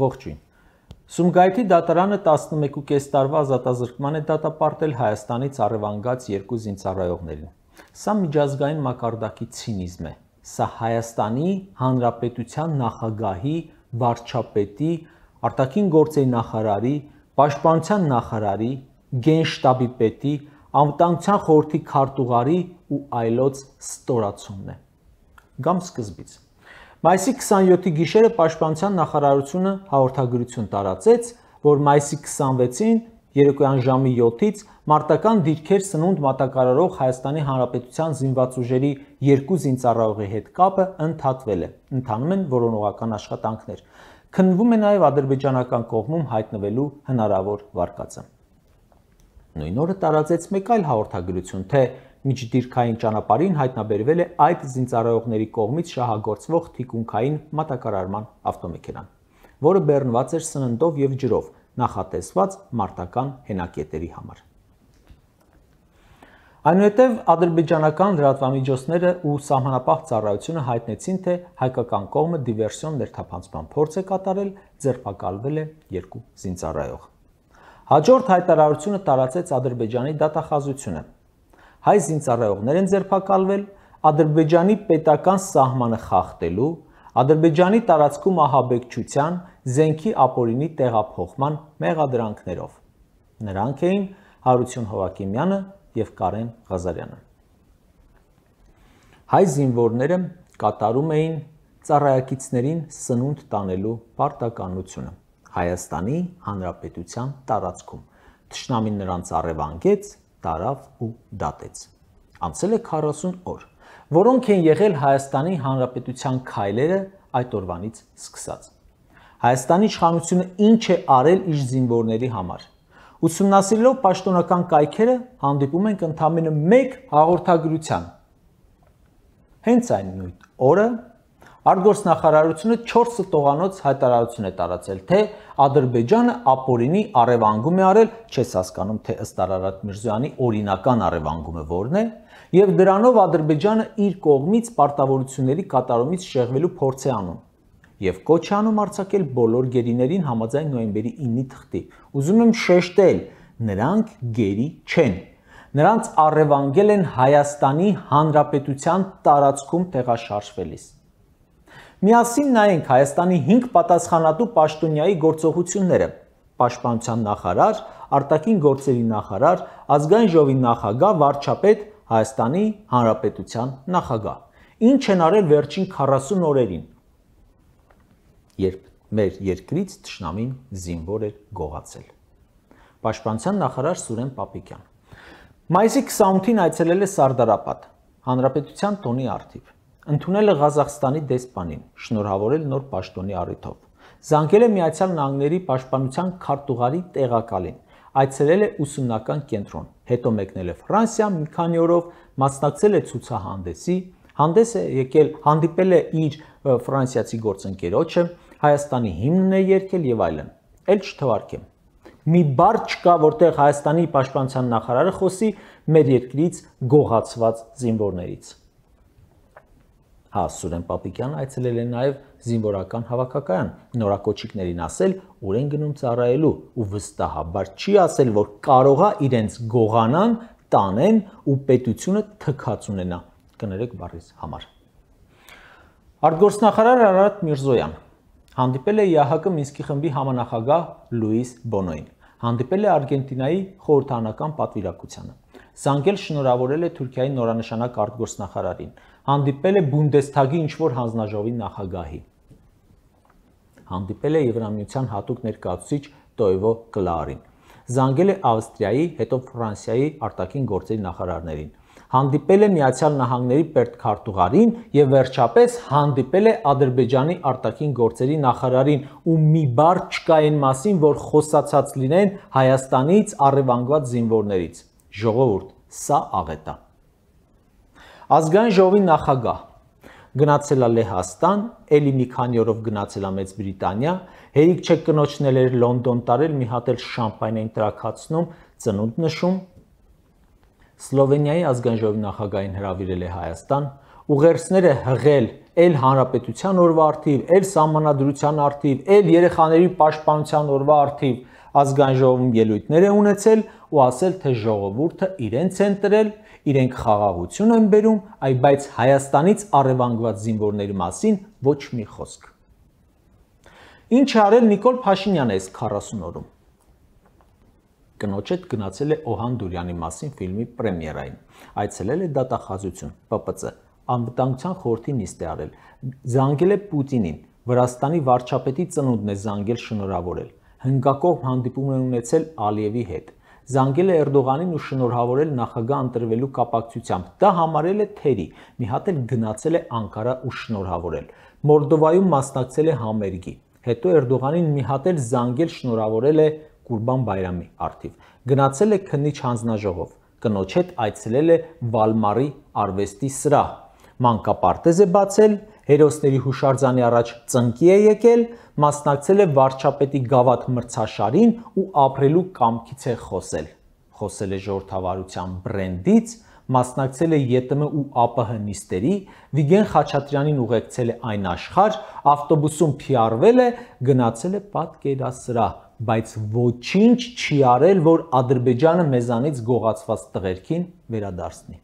Ողջույն։ Սումգայիթի դատարանը 11.5 տարվա ազատազրկման է դատապարտել Հայաստանից առևանգած երկու զինծառայողներին։ Սա միջազգային մակարդակի ցինիզմ է։ Սա Հայաստանի Հանրապետության նախագահի, վարչապետի, արտաքին գործերի նախարարի, պաշտպանության նախարարի, գենշտաբի պետի, անվտանգության խորհրդի քարտուղարի ու այլոց ստորացումն է։ Գամ սկզբից Մայիսի 27-ի գիշերը Պաշտպանության նախարարությունը հաղորդագրություն տարածեց, որ մայիսի 26-ին երեկոյան ժամի 7-ից մարտական դիրքեր սնունդ մատակարարող Հայաստանի Հանրապետության զինված ուժերի երկու զինծառայողի հետ կապը ընդհատվել է։ Ընթանում են որոնողական աշխատանքներ։ Քննվում է նաև ադրբեջանական կողմում հայտնվելու հնարավոր վարկածը։ Նույն օրը տարածեց մեկ այլ հաղորդագրություն, թե Միջդիրքային ճանապարհին հայտնաբերվել է այդ զինծառայողների կողմից շահագործվող թիկունքային մատակարարման ավտոմեքենան, որը բեռնված էր սննդով եւ ջրով, նախատեսված մարտական հենակետերի համար։ Այնուհետև ադրբեջանական լրատվամիջոցները ու սահմանապահ ծառայությունը հայտնեցին, թե հայկական կողմը դիվերսիոն ներթափանցման փորձ է կատարել, ձերբակալվել է երկու զինծառայող։ Հաջորդ հայտարարությունը տարածեց Ադրբեջանի դատախազությունը, հայ զինծառայողներ են ձերբակալվել Ադրբեջանի պետական սահմանը խախտելու, Ադրբեջանի տարածքում ահաբեկչության, զենքի ապօրինի տեղափոխման մեղադրանքներով։ Նրանք էին Հարություն Հովակիմյանը եւ Կարեն Ղազարյանը։ Հայ զինվորները կատարում էին ծառայակիցներին սնունդ տանելու պարտականությունը Հայաստանի Հանրապետության տարածքում։ Տշնամին նրանց առևանգեց տարավ ու դատեց։ Անցել է 40 օր, որոնք են եղել Հայաստանի Հանրապետության քայլերը այդ օրվանից սկսած։ Հայաստանի իշխանությունը ինչ է արել իր զինվորների համար։ Ուսումնասիրելով պաշտոնական կայքերը հանդիպում ենք ընդամենը 1 հաղորդագրության։ Հենց այն նույն օրը Արտգործնախարարությունը 4 տողանոց հայտարարություն է տարածել, թե Ադրբեջանը ապօրինի արևանգում է արել, չես հասկանում, թե ըստ Արարատ Միրզոյանի օրինական արևանգումը որն է, եւ դրանով Ադրբեջանը իր կողմից պարտավորությունների կատարումից շեղվելու փորձ է անում եւ կոչ է անում արձակել բոլոր գերիներին համաձայն նոյեմբերի 9-ի թղթի։ Ուզում եմ շեշտել, նրանք գերի չեն։ Նրանց առևանգել են Հայաստանի Հանրապետության տարածքում տեղաշարժվելիս։ Միասին նայենք Հայաստանի 5 պատասխանատու պաշտոնյայի գործողությունները։ Պաշտպանության նախարար, արտաքին գործերի նախարար, ազգային ժողովի նախագահ, վարչապետ, Հայաստանի Հանրապետության նախագահ։ Ինչ են արել վերջին 40 օրերին, երբ մեր երկրից ճշնամին զինվոր էր գողացել։ Պաշտպանության նախարար Սուրեն Պապիկյան։ Մայիսի 28-ին այցելել է Սարդարապատ, Հանրապետության տոնի արթիվ։ Ընդունել է Ղազախստանի դեսպանին, շնորհավորել նոր պաշտոնի առիթով։ Զանգել է Միացյալ Նահանգների պաշտպանության քարտուղարի տեղակալին, այցելել է ուսումնական կենտրոն, հետո մեկնել է Ֆրանսիա, մի քանի օրով մասնակցել է ցուցահանդեսի, հանդես է եկել, հանդիպել է իր ֆրանսիացի գործընկերոջը, Հայաստանի հիմնն է երկել եւ այլն։ Էլ չթվարկեմ։ Մի բառ չկա, որտեղ Հայաստանի պաշտպանության նախարարը խոսի մեր երկրից գողացված զինվորներից։ Հա Սուրեն Պապիկյանը այցելել է նաև զինվորական հավաքակայան, նորակոչիկներին ասել, որ են գնում ծառայելու ու վստահաբար չի ասել, որ կարողա իրենց գողանան, տանեն ու պետությունը թքած ունենա։ Կներեք բառից համար։ Արտգործնախարար Արարատ Միրզոյան հանդիպել է ՀՀԿ Մինսկի խմբի համանախագահ Լուիս Բոնոին։ Հանդիպել է Արգենտինայի խորհրդանական պատվիրակությանը։ Զանգել շնորհավորել է Թուրքիայի նորանշանակ արտգործնախարարին հանդիպել է Բունդեսթագի ինչ-որ հանձնաժողովի նախագահի։ Հանդիպել է Եվրամիության հատուկ ներկայացուցիչ Տոևո Կլարին։ Զանգել է Ավստրիայի, հետո Ֆրանսիայի արտաքին գործերի նախարարներին։ Հանդիպել է Միացյալ Նահանգների Պերտ քարտուղարին եւ վերջապես հանդիպել է Ադրբեջանի արտաքին գործերի նախարարին ու մի բառ չկա այն մասին, որ խոսացած լինեն Հայաստանից առևանգված զինվորներից։ Ժողովուրդ, սա աղետա։ Ազգային ժողովի նախագահ գնացել է Լեհաստան, ելի մի քանի օրով գնացել է Մեծ Բրիտանիա, հերիք չեք կնոջնել էր Լոնդոն տարել, մի հատ էլ շամպայն տրակացնում, ծնունդ նշում։ Սլովենիայի ազգային ժողովի նախագահին հրավիրել է Հայաստան, ուղերձները հղել էլ հանրապետության օրվա արթիվ, էլ սահմանադրության արթիվ, էլ երեխաների պաշտպանության օրվա արթիվ ազգային ժողովում ելույթներ է ունեցել ու ասել թե ժողովուրդը իրենց են տրել 1 իրենք խաղաղություն են բերում, այ բայց Հայաստանից առևանգված զինվորների մասին ոչ մի խոսք։ Ինչ արել Նիկոլ Փաշինյանը այս 40 օրում։ Կնոջ հետ գնացել է Օհան Դուրյանի մասին ֆիլմի պրեմիերային, այցելել է դատախազություն, ՊՊՑ, անվտանգության խորհրդի նիստ է արել, զանգել է Պուտինին, Վրաստանի վարչապետի ծնունդն է զանգել շնորհավորել։ Հնգակող հանդիպում են ունեցել Ալիևի հետ զանգել է Էրդողանին ու շնորհավորել նախագահ ընտրվելու կապակցությամբ։ Դա համարել է թերի։ Մի հատ էլ գնացել է Անկարա ու շնորհավորել։ Մորդովայում մասնակցել է համերգի։ Հետո Էրդողանին մի հատ էլ զանգել շնորհավորել է Կուրբան Բայրամի արթիվ։ Գնացել է քննիչ հանձնաժողով։ Կնոջ հետ այցելել է Վալմարի արվեստի սրահ։ Մանկապարտեզ է բացել հերոսների հուշարձանի առաջ ծնկի է եկել, մասնակցել է վարչապետի գավաթ մրցաշարին ու ապրելու կամքից է խոսել։ Խոսել է ժողովրդավարության բրենդից, մասնակցել է ԵՏՄ ու ԱՊՀ նիստերի, Վիգեն Խաչատրյանին ուղեկցել է այն աշխարհ, ավտոբուսում PR-վել է, գնացել է պատկերասրահ, բայց ոչինչ չի արել, որ Ադրբեջանը մեզանից գողացված տղերքին վերադարձնի։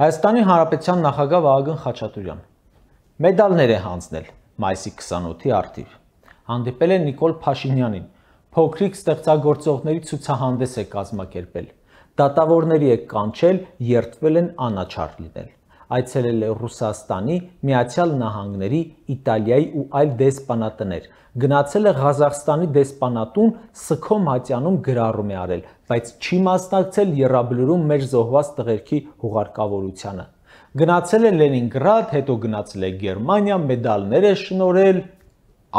Հայաստանի Հանրապետության նախագահ Վահագն Խաչատուրյան մեդալներ է հանձնել մայիսի 28-ի արդիվ։ Հանդիպել է Նիկոլ Փաշինյանին, փոքրիկ ստեղծագործողների ցուցահանդես է կազմակերպել։ Դատավորների է կանչել, երթվել են անաչառ լինել այցելել է Ռուսաստանի, Միացյալ Նահանգների, Իտալիայի ու այլ դեսպանատներ։ Գնացել է Ղազախստանի դեսպանատուն Սքո Մատյանում գրառում է արել, բայց չի մասնակցել Եռաբլուրում մեր զոհված տղերքի հուղարկավորությանը։ Գնացել է Լենինգրադ, հետո գնացել է Գերմանիա, մեդալներ է շնորել,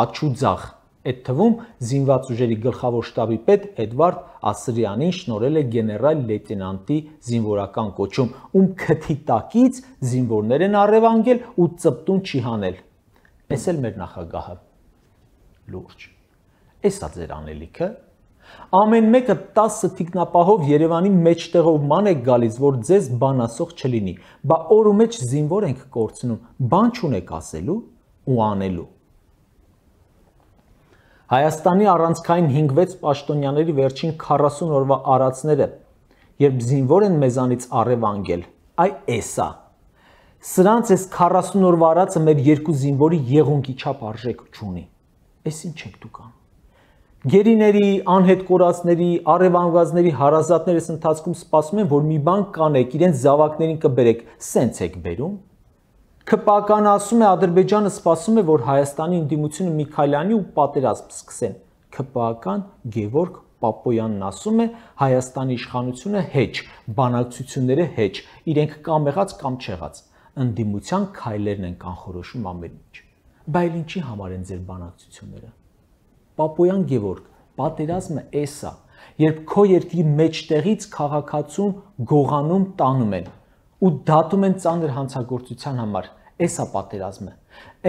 աչուձախ Այդ թվում զինված ուժերի գլխավոր շտաբի պետ Էդվարդ Ասրյանին շնորել է գեներալ լեյտենանտի զինվորական կոչում, ում քթի տակից զինվորներ են առևանգել ու ծպտուն չի հանել։ Էս էլ մեր նախագահը։ Լուրջ։ Էսա ձեր անելիքը։ Ամեն մեկը 10 թիկնապահով Երևանի մեջտեղով ման է գալիս, որ ձեզ բան ասող չլինի։ Բա օրու մեջ զինվոր ենք կորցնում, բան չունեք ասելու ու անելու։ Հայաստանի առանցքային 5-6 պաշտոնյաների վերջին 40 օրվա արածները, երբ զինվոր են մեզանից առևանգել, այ էսա։ Սրանց էս 40 օրվա արածը մեր երկու զինվորի եղունքի չափ արժեք չունի։ Էս ինչ եք դուք անում։ Գերիների, անհետ կորածների, արևանգվածների հարազատներս ընթացքում սպասում են, որ մի բան կանեք, իրենց զավակներին կբերեք, սենց եք բերում։ Թպական ասում է Ադրբեջանը սպասում է, որ Հայաստանի ընդդիմությունը Միքայլյանի ու պատերազմ սկսեն։ Քպական Գևորգ Պապոյանն ասում է Հայաստանի իշխանությունը հեչ, բանակցությունները հեչ, իրենք կամ եղած կամ չեղած։ Ընդդիմության քայլերն են կանխորոշում ամեն ինչ։ Բայց ինչի համար են ձեր բանակցությունները։ Պապոյան Գևորգ, պատերազմը էս է, երբ քո երկրի մեջտեղից քաղաքացուն գողանում տանում են ու դատում են ծանր հանցագործության համար Էսա պատերազմը։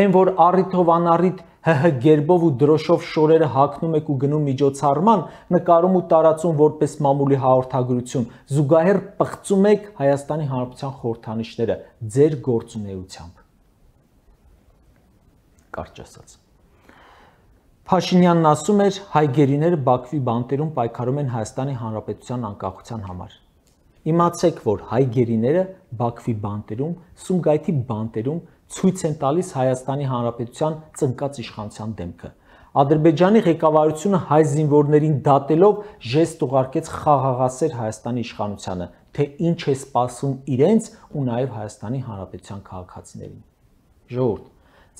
Այն որ առիթով անառիթ ՀՀ գերբով ու դրոշով շորերը հակնում եք ու գնում միջոցառման, նկարում ու տարածում որպես մամուլի հաղորդագրություն, զուգահեռ պղծում եք Հայաստանի Հանրապետության խորհրդանիշները ձեր գործունեությամբ։ Կարճ ասած։ Փաշինյանն ասում էր, հայ գերիները Բաքվի բանտերում պայքարում են Հայաստանի Հանրապետության անկախության համար։ Իմացեք, որ հայ գերիները Բաքվի բանտերում, Սումգայիթի բանտերում ցույց են տալիս Հայաստանի Հանրապետության ծնկած իշխանության դեմքը։ Ադրբեջանի ղեկավարությունը հայ զինվորներին դատելով ժեստ ուղարկեց խաղաղասեր Հայաստանի իշխանությանը, թե ինչ է սպասում իրենց ու նաև Հայաստանի Հանրապետության քաղաքացիներին։ Ժողովուրդ,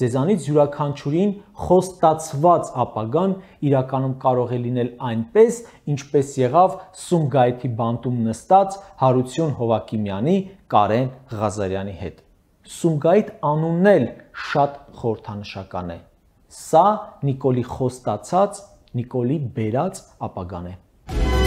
Ձեզանից յուրաքանչյուրին խոստացված ապագան իրականում կարող է լինել այնպես, ինչպես եղավ Սումգայիթի բանտում նստած Հարություն Հովակիմյանի Կարեն Ղազարյանի հետ։ Սումգայիթ անունն էլ շատ խորթանշական է։ Սա Նիկոլի խոստացած, Նիկոլի բերած ապագան է։ Thank you